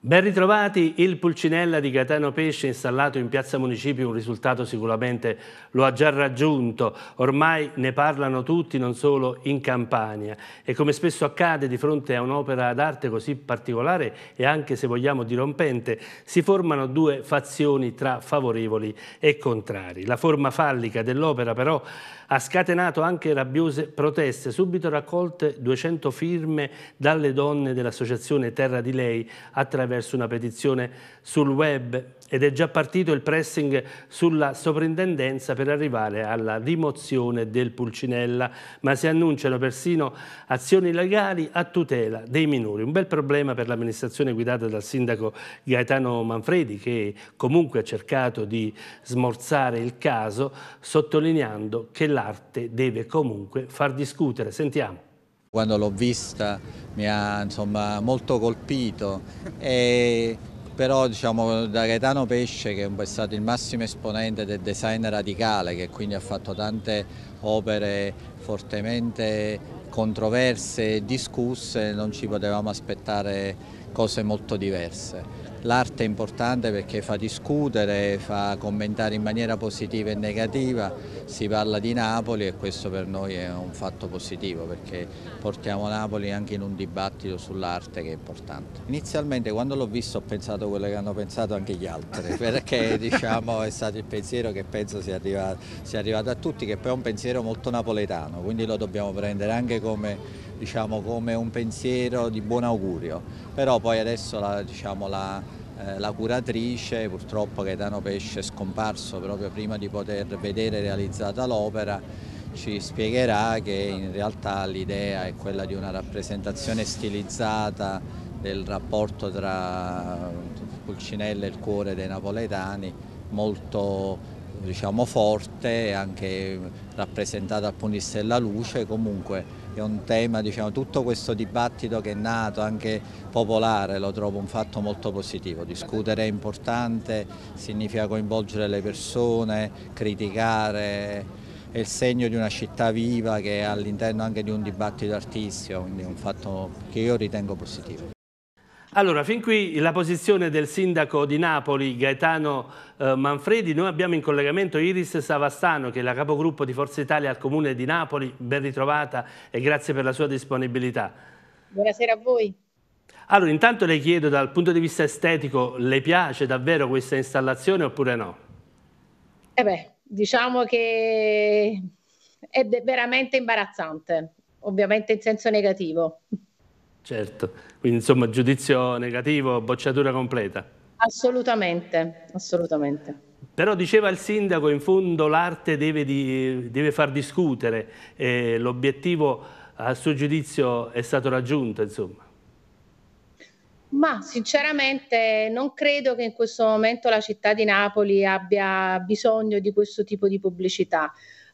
Ben ritrovati, il Pulcinella di Gaetano Pesce installato in Piazza Municipio un risultato sicuramente lo ha già raggiunto, ormai ne parlano tutti non solo in Campania e come spesso accade di fronte a un'opera d'arte così particolare e anche se vogliamo dirompente si formano due fazioni tra favorevoli e contrari. La forma fallica dell'opera però ha scatenato anche rabbiose proteste, subito raccolte 200 firme dalle donne dell'associazione Terra di Lei attraverso attraverso una petizione sul web ed è già partito il pressing sulla soprintendenza per arrivare alla rimozione del Pulcinella, ma si annunciano persino azioni legali a tutela dei minori. Un bel problema per l'amministrazione guidata dal sindaco Gaetano Manfredi che comunque ha cercato di smorzare il caso sottolineando che l'arte deve comunque far discutere. Sentiamo. Quando l'ho vista mi ha insomma, molto colpito, e, però diciamo, da Gaetano Pesce che è stato il massimo esponente del design radicale, che quindi ha fatto tante opere fortemente controverse e discusse, non ci potevamo aspettare cose molto diverse. L'arte è importante perché fa discutere, fa commentare in maniera positiva e negativa, si parla di Napoli e questo per noi è un fatto positivo perché portiamo Napoli anche in un dibattito sull'arte che è importante. Inizialmente quando l'ho visto ho pensato quello che hanno pensato anche gli altri perché diciamo, è stato il pensiero che penso sia arrivato, sia arrivato a tutti che poi è un pensiero molto napoletano quindi lo dobbiamo prendere anche come diciamo, come un pensiero di buon augurio, però poi adesso la, diciamo, la, eh, la curatrice, purtroppo Gaetano Pesce è scomparso proprio prima di poter vedere realizzata l'opera, ci spiegherà che in realtà l'idea è quella di una rappresentazione stilizzata del rapporto tra Pulcinella e il cuore dei napoletani, molto diciamo, forte, anche rappresentata appunto della luce, comunque è un tema, diciamo, tutto questo dibattito che è nato anche popolare lo trovo un fatto molto positivo, discutere è importante, significa coinvolgere le persone, criticare, è il segno di una città viva che è all'interno anche di un dibattito artistico, quindi è un fatto che io ritengo positivo. Allora, fin qui la posizione del sindaco di Napoli, Gaetano eh, Manfredi. Noi abbiamo in collegamento Iris Savastano, che è la capogruppo di Forza Italia al Comune di Napoli. Ben ritrovata e grazie per la sua disponibilità. Buonasera a voi. Allora, intanto le chiedo, dal punto di vista estetico, le piace davvero questa installazione oppure no? Eh beh, diciamo che è veramente imbarazzante, ovviamente in senso negativo. Certo, quindi insomma giudizio negativo, bocciatura completa. Assolutamente, assolutamente. Però diceva il sindaco, in fondo l'arte deve, di, deve, far discutere, e l'obiettivo a suo giudizio è stato raggiunto, insomma. Ma sinceramente non credo che in questo momento la città di Napoli abbia bisogno di questo tipo di pubblicità.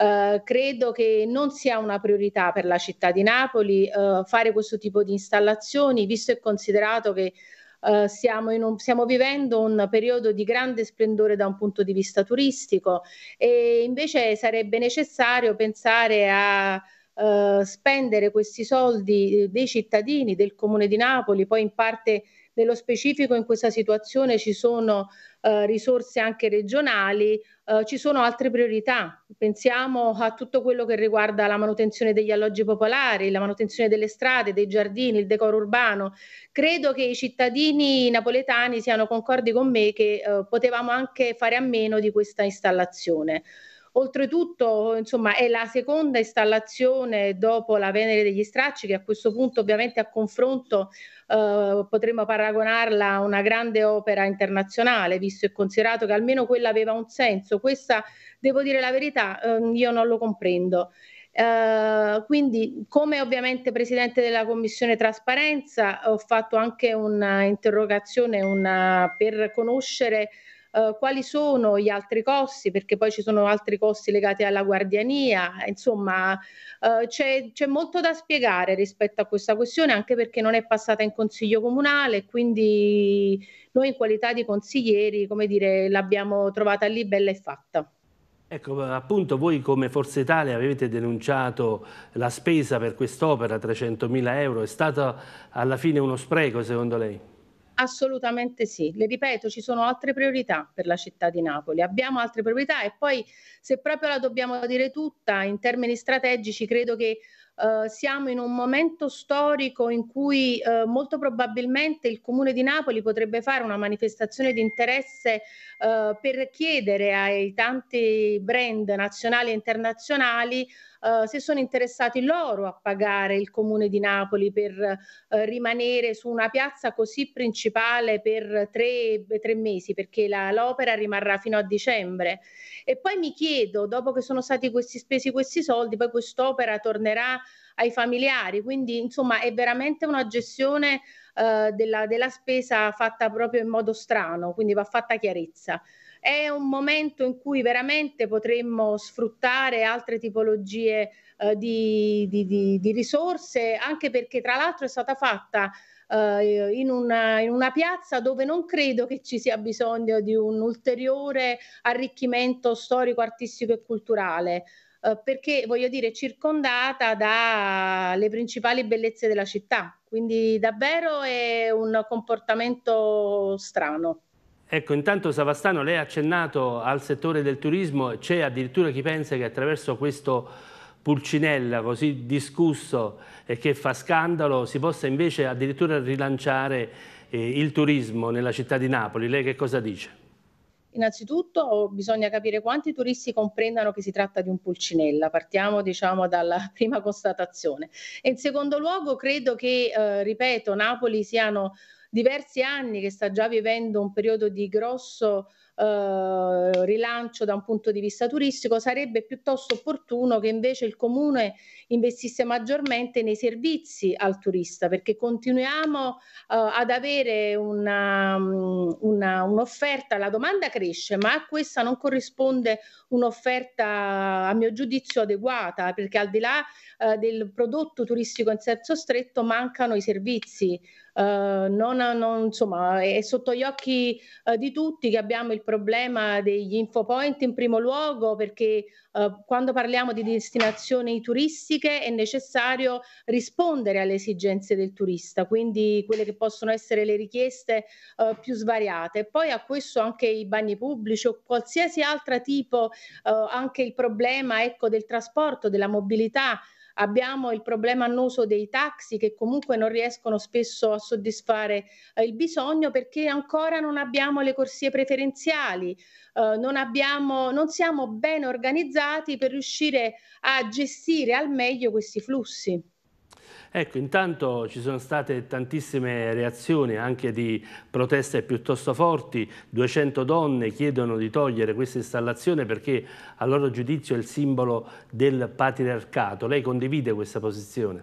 Eh, credo che non sia una priorità per la città di Napoli eh, fare questo tipo di installazioni, visto e considerato che Uh, eh, stiamo, un, stiamo, vivendo un periodo di grande splendore da un punto di vista turistico e invece sarebbe necessario pensare a uh, spendere questi soldi dei cittadini del comune di Napoli, poi in parte nello specifico in questa situazione ci sono eh, risorse anche regionali, eh, ci sono altre priorità. Pensiamo a tutto quello che riguarda la manutenzione degli alloggi popolari, la manutenzione delle strade, dei giardini, il decoro urbano. Credo che i cittadini napoletani siano concordi con me che eh, potevamo anche fare a meno di questa installazione. Oltretutto, insomma, è la seconda installazione dopo la Venere degli Stracci, che a questo punto ovviamente a confronto eh, potremmo paragonarla a una grande opera internazionale, visto e considerato che almeno quella aveva un senso. Questa, devo dire la verità, eh, io non lo comprendo. Uh, quindi, come ovviamente presidente della commissione trasparenza, ho fatto anche un'interrogazione una, per conoscere eh, quali sono gli altri costi, perché poi ci sono altri costi legati alla guardiania, insomma eh, c'è, c'è molto da spiegare rispetto a questa questione, anche perché non è passata in consiglio comunale, quindi noi in qualità di consiglieri, come dire, l'abbiamo trovata lì bella e fatta. Ecco, appunto voi come Forza Italia avete denunciato la spesa per quest'opera, 300.000 euro, è stato alla fine uno spreco secondo lei? Assolutamente sì, le ripeto, ci sono altre priorità per la città di Napoli, abbiamo altre priorità e poi se proprio la dobbiamo dire tutta in termini strategici credo che eh, siamo in un momento storico in cui eh, molto probabilmente il Comune di Napoli potrebbe fare una manifestazione di interesse eh, per chiedere ai tanti brand nazionali e internazionali eh, si sono interessati loro a pagare il comune di Napoli per eh, rimanere su una piazza così principale per tre, tre mesi, perché la, l'opera rimarrà fino a dicembre. E poi mi chiedo, dopo che sono stati questi, spesi questi soldi, poi quest'opera tornerà ai familiari, quindi insomma è veramente una gestione eh, della, della spesa fatta proprio in modo strano, quindi va fatta chiarezza. È un momento in cui veramente potremmo sfruttare altre tipologie eh, di, di, di, di risorse, anche perché tra l'altro è stata fatta Uh, in, una, in, una, piazza dove non credo che ci sia bisogno di un ulteriore arricchimento storico, artistico e culturale. Uh, perché voglio dire, circondata dalle principali bellezze della città, quindi davvero è un comportamento strano. Ecco, intanto Savastano, lei ha accennato al settore del turismo, c'è addirittura chi pensa che attraverso questo Pulcinella così discusso e che fa scandalo si possa invece addirittura rilanciare eh, il turismo nella città di Napoli. Lei che cosa dice? Innanzitutto bisogna capire quanti turisti comprendano che si tratta di un pulcinella, partiamo diciamo dalla prima constatazione. E in secondo luogo credo che, eh, ripeto, Napoli siano diversi anni che sta già vivendo un periodo di grosso eh, rilancio da un punto di vista turistico, sarebbe piuttosto opportuno che invece il comune investisse maggiormente nei servizi al turista, perché continuiamo eh, ad avere una, una, un'offerta, la domanda cresce, ma a questa non corrisponde un'offerta a mio giudizio adeguata, perché al di là eh, del prodotto turistico in senso stretto mancano i servizi. Uh, non non, insomma, è sotto gli occhi eh, di tutti che abbiamo il problema degli infopoint in primo luogo perché eh, quando parliamo di destinazioni turistiche è necessario rispondere alle esigenze del turista, quindi quelle che possono essere le richieste eh, più svariate. Poi a questo anche i bagni pubblici o qualsiasi altro tipo, eh, anche il problema ecco, del trasporto, della mobilità abbiamo il problema annoso dei taxi che comunque non riescono spesso a soddisfare eh, il bisogno perché ancora non abbiamo le corsie preferenziali, eh, non, abbiamo, non siamo ben organizzati per riuscire a gestire al meglio questi flussi. Ecco, intanto ci sono state tantissime reazioni anche di proteste piuttosto forti, 200 donne chiedono di togliere questa installazione perché a loro giudizio è il simbolo del patriarcato. Lei condivide questa posizione?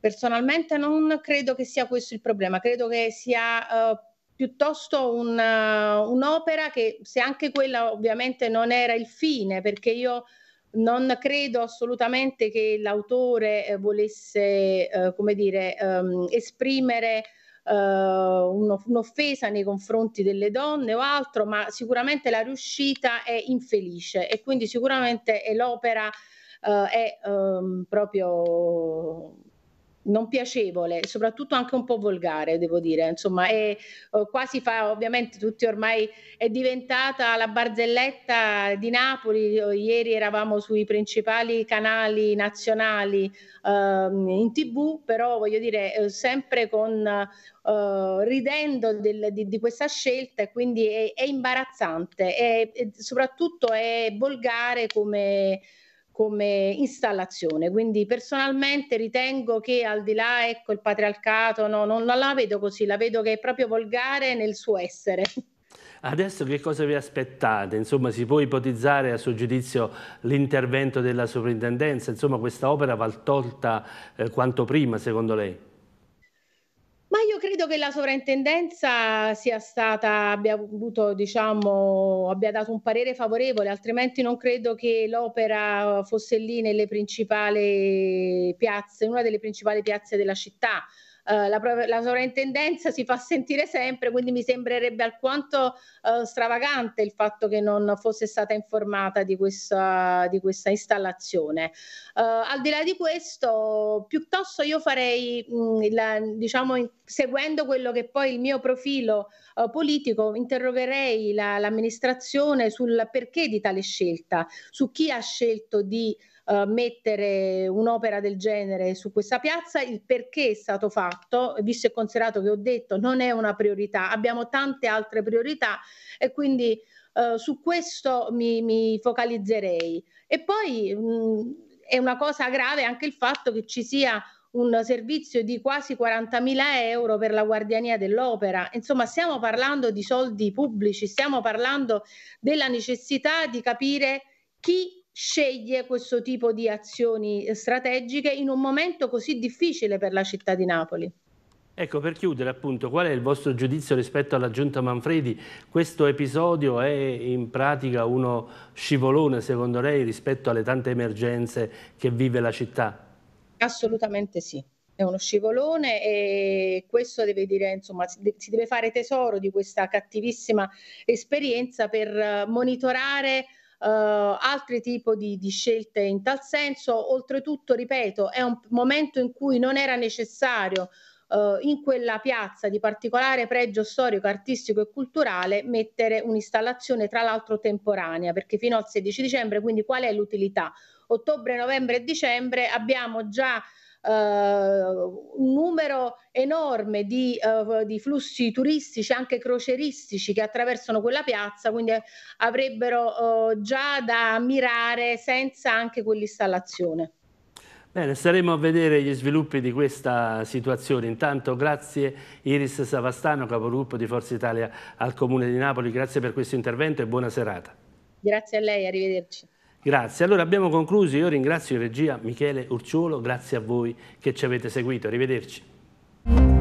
Personalmente non credo che sia questo il problema, credo che sia... Uh piuttosto eh, un'opera un che se anche quella ovviamente non era il fine, perché io non credo assolutamente che l'autore eh, volesse, eh, come dire, ehm, esprimere eh, uno, un'offesa nei confronti delle donne o altro, ma sicuramente la riuscita è infelice e quindi sicuramente è l'opera eh, è ehm, proprio non piacevole, soprattutto anche un po' volgare, devo dire, insomma, è, eh, qua si fa ovviamente tutti ormai è diventata la barzelletta di Napoli, ieri eravamo sui principali canali nazionali ehm, in TV, però voglio dire eh, sempre con eh, ridendo del, di, di, questa scelta e quindi è, è imbarazzante e soprattutto è volgare come come installazione. Quindi personalmente ritengo che al di là ecco il patriarcato, no, non la, vedo così, la vedo che è proprio volgare nel suo essere. Adesso che cosa vi aspettate? Insomma, si può ipotizzare a suo giudizio l'intervento della sovrintendenza? Insomma, questa opera va tolta eh, quanto prima, secondo lei? Ma io credo che la sovrintendenza sia stata, abbia avuto, diciamo, abbia dato un parere favorevole, altrimenti non credo che l'opera fosse lì nelle principali piazze, una delle principali piazze della città. Eh, la, la, sovrintendenza si fa sentire sempre, quindi mi sembrerebbe alquanto eh, stravagante il fatto che non fosse stata informata di questa, di questa installazione. Eh, al di là di questo, piuttosto io farei, mh, mm, la, diciamo, seguendo quello che poi il mio profilo eh, politico, interrogherei l'amministrazione sul perché di tale scelta, su chi ha scelto di... Eh, mettere un'opera del genere su questa piazza, il perché è stato fatto, visto e considerato che ho detto non è una priorità, abbiamo tante altre priorità e quindi eh, su questo mi, mi, focalizzerei. E poi mh, è una cosa grave anche il fatto che ci sia un servizio di quasi 40.000 euro per la guardiania dell'opera. Insomma, stiamo parlando di soldi pubblici, stiamo parlando della necessità di capire chi sceglie questo tipo di azioni eh, strategiche in un momento così difficile per la città di Napoli. Ecco, per chiudere appunto, qual è il vostro giudizio rispetto alla Giunta Manfredi? Questo episodio è in pratica uno scivolone, secondo lei, rispetto alle tante emergenze che vive la città? Assolutamente sì è uno scivolone e questo deve dire, insomma, si deve fare tesoro di questa cattivissima esperienza per eh, monitorare eh, altri tipi di, di scelte in tal senso. Oltretutto, ripeto, è un momento in cui non era necessario eh, in quella piazza di particolare pregio storico, artistico e culturale mettere un'installazione tra l'altro temporanea, perché fino al 16 dicembre, quindi qual è l'utilità? Ottobre, novembre e dicembre abbiamo già eh, un numero enorme di, eh, di, flussi turistici, anche croceristici, che attraversano quella piazza, quindi avrebbero eh, già da ammirare senza anche quell'installazione. Bene, staremo a vedere gli sviluppi di questa situazione. Intanto grazie Iris Savastano, capogruppo di Forza Italia al Comune di Napoli, grazie per questo intervento e buona serata. Grazie a lei, arrivederci. Grazie, allora abbiamo concluso, io ringrazio in regia Michele Urciolo, grazie a voi che ci avete seguito, arrivederci.